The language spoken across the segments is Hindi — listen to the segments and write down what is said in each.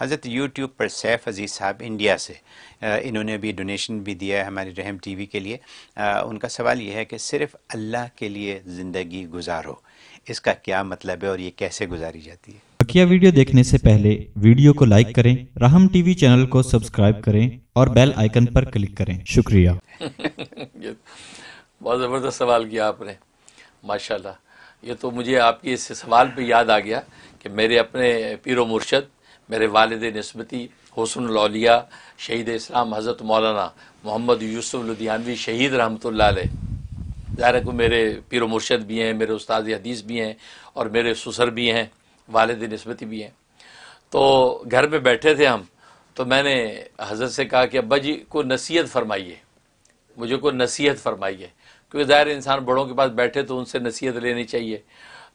हज़रत यूट्यूब पर सैफ़ अज़ीज़ साहब इंडिया से इन्होंने भी डोनेशन भी दिया है हमारे रहम टीवी के लिए उनका सवाल यह है कि सिर्फ़ अल्लाह के लिए ज़िंदगी गुजारो इसका क्या मतलब है और ये कैसे गुजारी जाती है बकिया वीडियो देखने से पहले वीडियो को लाइक करें टी टीवी चैनल को सब्सक्राइब करें और बेल आइकन पर क्लिक करें शुक्रिया बहुत ज़बरदस्त सवाल किया आपने माशाल्लाह ये तो मुझे आपके इस सवाल पे याद आ गया कि मेरे अपने पीरो मुर्शद मेरे वालद नस्बती हसन लौलिया शहीद इस्लाम हज़रत मौलाना मोहम्मद यूसुफ लुधियानवी शहीद रहमत ज़ाहिर को मेरे पिर मुर्शद भी हैं मेरे उस्ताद हदीस भी हैं और मेरे ससुर भी हैं वालद नस्बती भी हैं तो घर में बैठे थे हम तो मैंने हज़रत से कहा कि अब्बा जी को नसीहत फरमाइए मुझे को नसीहत फरमाइए क्योंकि ज़ाहिर इंसान बड़ों के पास बैठे तो उनसे नसीहत लेनी चाहिए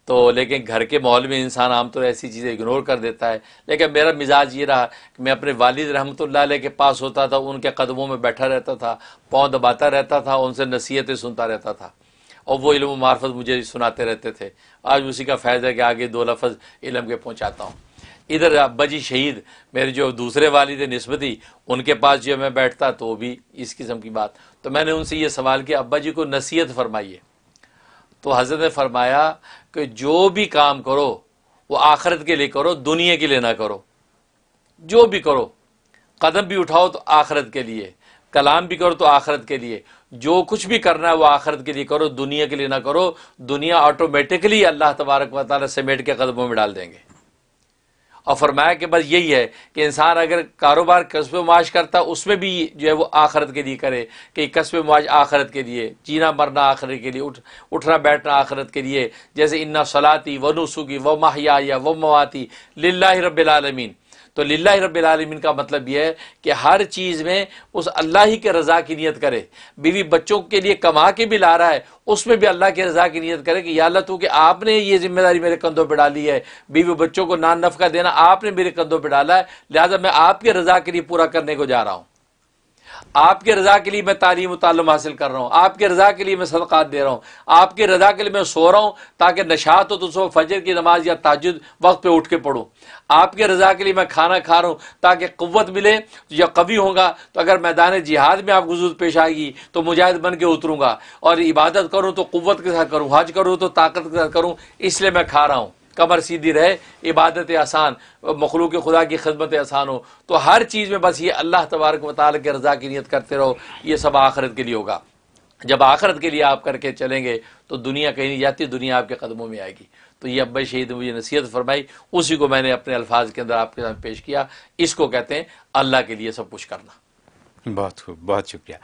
तो लेकिन घर के माहौल में इंसान आमतौर तो ऐसी चीज़ें इग्नोर कर देता है लेकिन मेरा मिजाज ये रहा कि मैं अपने वालिद ला के पास होता था उनके कदमों में बैठा रहता था पाँव दबाता रहता था उनसे नसीहतें सुनता रहता था और वो इलम मार्फत मुझे सुनाते रहते थे आज उसी का फ़ायदा है कि आगे दो लफज इलम के पहुँचाता हूँ इधर अब्बा जी शहीद मेरे जो दूसरे वालिद नस्बती उनके पास जो मैं बैठता तो भी इस किस्म की बात तो मैंने उनसे ये सवाल किया अब्बा जी को नसीहत फरमाइए तो हज़रत ने फरमाया कि जो भी काम करो वो आखिरत के लिए करो दुनिया के लिए ना करो जो भी करो कदम भी उठाओ तो आखिरत के लिए कलाम भी करो तो आखिरत के लिए जो कुछ भी करना है वो आखिरत के लिए करो दुनिया के लिए ना करो दुनिया ऑटोमेटिकली अल्लाह तबारक वाली समेट के कदमों में डाल देंगे और फरमाया कि बस यही है कि इंसान अगर कारोबार कस्ब माश करता उसमें भी जो है वो आखरत के लिए करे कि कस्ब माश आखरत के लिए जीना मरना आखरत के लिए उठ उठना बैठना आखरत के लिए जैसे इन्ना सलाती व नसुकी व माहिया या व मवाती लाला रबालमीन तो लाला रबालमीन का मतलब यह है कि हर चीज़ में उस अल्लाह ही के रज़ा की नीयत करे बीवी बच्चों के लिए कमा के भी ला रहा है उसमें भी अल्लाह की रजा की नीयत करें कि या अल्लाह तू कि आपने ये जिम्मेदारी मेरे कंधों पर डाली है बीवी बच्चों को नान नफका देना आपने मेरे कंधों पर डाला है लिहाजा मैं आपकी रजा के लिए पूरा करने को जा रहा हूँ आपके रजा के लिए मैं तालीम तालम हासिल कर रहा हूँ आपके रजा के लिए मैं सदक़ात दे रहा हूँ आपके रजा के लिए मैं सो रहा हूँ ताकि नशात हो तो सुबह फजर की नमाज या ताजुद वक्त पर उठ के पढ़ूँ आपके रजा के लिए मैं खाना खा रहा हूँ ताकि कुत मिले तो या कवि होगा तो अगर मैदान जिहाद में आप गुजूर पेश आएगी तो मुजाहिद बन के उतरूंगा और इबादत करूँ तो कुत के साथ करूँ हज करूँ तो ताकत के साथ करूँ इसलिए मैं खा रहा हूँ कमर सीधी रहे इबादत आसान मखलूक खुदा की खदमत आसान हो तो हर चीज़ में बस ये अल्लाह तबारक वाल के रजा की नीयत करते रहो ये सब आखरत के लिए होगा जब आखरत के लिए आप करके चलेंगे तो दुनिया कहीं नहीं जाती दुनिया आपके कदमों में आएगी तो ये अब शहीद मुझे नसीहत फरमाई उसी को मैंने अपने अल्फाज के अंदर आपके साथ पेश किया इसको कहते हैं अल्लाह के लिए सब कुछ करना बहुत खूब बहुत शुक्रिया